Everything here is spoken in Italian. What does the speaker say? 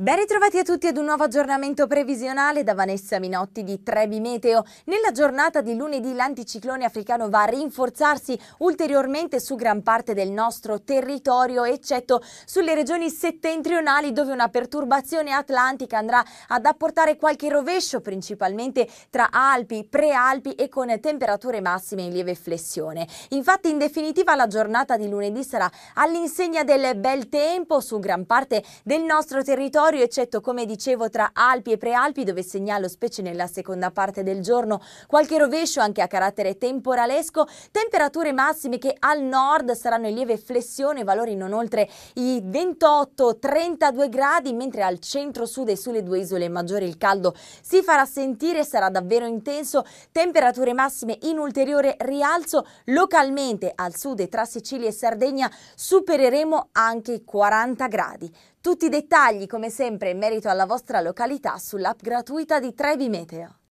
Ben ritrovati a tutti ad un nuovo aggiornamento previsionale da Vanessa Minotti di Trevi Meteo. Nella giornata di lunedì l'anticiclone africano va a rinforzarsi ulteriormente su gran parte del nostro territorio, eccetto sulle regioni settentrionali dove una perturbazione atlantica andrà ad apportare qualche rovescio, principalmente tra Alpi, Prealpi e con temperature massime in lieve flessione. Infatti in definitiva la giornata di lunedì sarà all'insegna del bel tempo su gran parte del nostro territorio territorio, eccetto come dicevo tra Alpi e Prealpi dove segnalo specie nella seconda parte del giorno qualche rovescio anche a carattere temporalesco, temperature massime che al nord saranno in lieve flessione, valori non oltre i 28-32 gradi, mentre al centro-sud e sulle due isole maggiori il caldo si farà sentire, sarà davvero intenso, temperature massime in ulteriore rialzo, localmente al sud e tra Sicilia e Sardegna supereremo anche i 40 gradi. Tutti i dettagli, come sempre, in merito alla vostra località sull'app gratuita di Trebi Meteo.